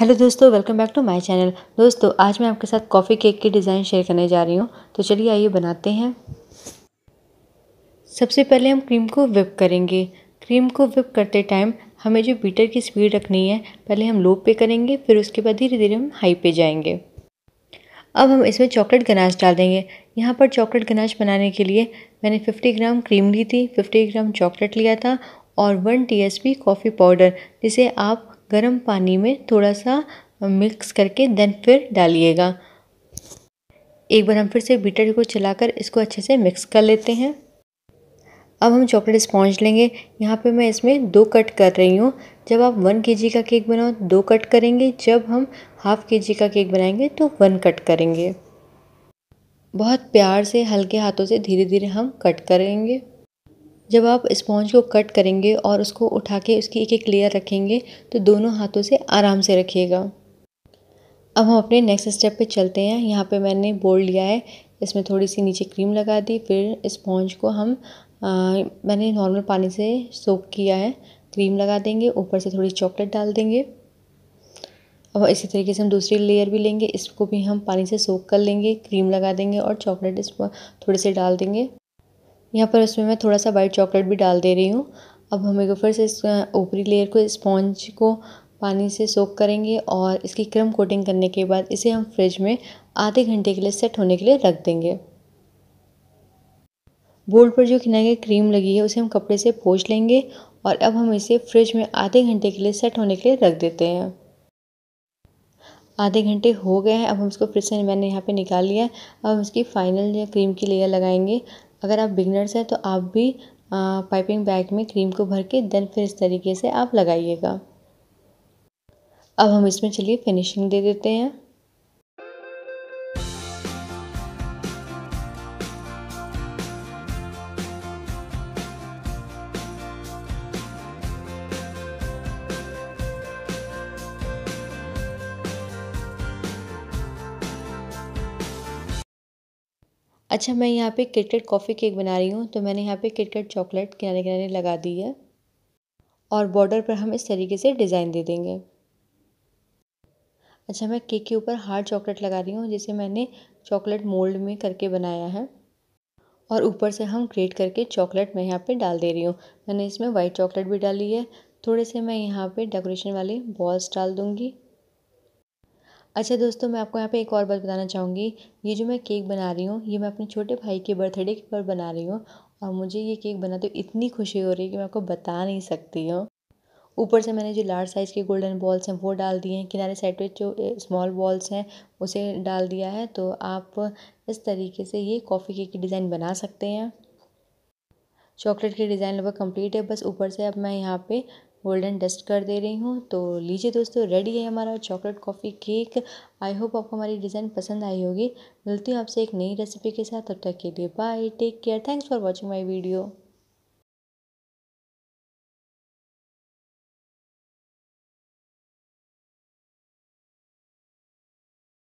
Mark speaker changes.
Speaker 1: hello दोस्तों welcome back to my channel दोस्तों आज मैं आपके साथ कॉफ़ी केक की डिज़ाइन शेयर करने जा रही हूँ तो चलिए आइए बनाते हैं सबसे पहले हम क्रीम को विप करेंगे क्रीम को विप करते टाइम हमें जो बीटर की स्पीड रखनी है पहले हम लो पे करेंगे फिर उसके बाद धीरे धीरे हम हाई पे जाएंगे अब हम इसमें चॉकलेट गनाश डाल देंगे यहाँ पर चॉकलेट गनाश बनाने के लिए मैंने फिफ्टी ग्राम क्रीम ली थी फिफ्टी ग्राम चॉकलेट लिया था और वन टी कॉफ़ी पाउडर जिसे आप गर्म पानी में थोड़ा सा मिक्स करके देन फिर डालिएगा एक बार हम फिर से बीटर को चलाकर इसको अच्छे से मिक्स कर लेते हैं अब हम चॉकलेट स्पॉन्ज लेंगे यहाँ पे मैं इसमें दो कट कर रही हूँ जब आप वन के का केक बनाओ दो कट करेंगे जब हम हाफ़ के जी का केक बनाएंगे तो वन कट करेंगे बहुत प्यार से हल्के हाथों से धीरे धीरे हम कट करेंगे जब आप स्पॉन्ज को कट करेंगे और उसको उठा के उसकी एक एक लेयर रखेंगे तो दोनों हाथों से आराम से रखिएगा अब हम अपने नेक्स्ट स्टेप पे चलते हैं यहाँ पे मैंने बोल लिया है इसमें थोड़ी सी नीचे क्रीम लगा दी फिर स्पॉन्ज को हम आ, मैंने नॉर्मल पानी से सोप किया है क्रीम लगा देंगे ऊपर से थोड़ी चॉकलेट डाल देंगे अब इसी तरीके से हम दूसरी लेयर भी लेंगे इसको भी हम पानी से सोख कर लेंगे क्रीम लगा देंगे और चॉकलेट इस थोड़े से डाल देंगे यहाँ पर इसमें मैं थोड़ा सा व्हाइट चॉकलेट भी डाल दे रही हूँ अब हम एक फिर से इस ऊपरी लेयर को स्पॉन्ज को पानी से सोख करेंगे और इसकी क्रम कोटिंग करने के बाद इसे हम फ्रिज में आधे घंटे के लिए सेट होने के लिए रख देंगे बोर्ड पर जो खिनाई क्रीम लगी है उसे हम कपड़े से पोछ लेंगे और अब हम इसे फ्रिज में आधे घंटे के लिए सेट होने के लिए रख देते हैं आधे घंटे हो गए हैं अब हम इसको फ्रिज से मैंने यहाँ पे निकाल लिया है अब हम इसकी फाइनल या क्रीम की लेयर लगाएंगे अगर आप बिगनर्स हैं तो आप भी पाइपिंग बैग में क्रीम को भर के देन फिर इस तरीके से आप लगाइएगा अब हम इसमें चलिए फिनिशिंग दे देते हैं अच्छा मैं यहाँ पे किटकैट कॉफ़ी केक बना रही हूँ तो मैंने यहाँ पे किटकैट चॉकलेट किनारे किनारे लगा दी है और बॉर्डर पर हम इस तरीके से डिज़ाइन दे देंगे अच्छा मैं केक के ऊपर हार्ड चॉकलेट लगा रही हूँ जिसे मैंने चॉकलेट मोल्ड में करके बनाया है और ऊपर से हम ग्रेट करके चॉकलेट मैं यहाँ पे डाल दे रही हूँ मैंने इसमें वाइट चॉकलेट भी डाली है थोड़े से मैं यहाँ पे डेकोरेशन वाले बॉल्स डाल दूँगी अच्छा दोस्तों मैं आपको यहाँ पे एक और बात बताना चाहूँगी ये जो मैं केक बना रही हूँ ये मैं अपने छोटे भाई के बर्थडे के पर बना रही हूँ और मुझे ये केक बना तो इतनी खुशी हो रही है कि मैं आपको बता नहीं सकती हूँ ऊपर से मैंने जो लार्ज साइज़ के गोल्डन बॉल्स हैं वो डाल दिए हैं किनारे साइड पे जो स्मॉल बॉल्स हैं उसे डाल दिया है तो आप इस तरीके से ये कॉफ़ी केक की डिज़ाइन बना सकते हैं चॉकलेट की डिज़ाइन लगभग कंप्लीट है बस ऊपर से अब मैं यहाँ पे गोल्डन डस्ट कर दे रही हूँ तो लीजिए दोस्तों रेडी है हमारा chocolate coffee cake I hope आपको हमारी डिज़ाइन पसंद आई होगी मिलती हूँ आपसे एक नई रेसिपी के साथ तब तक के लिए bye take care thanks for watching my video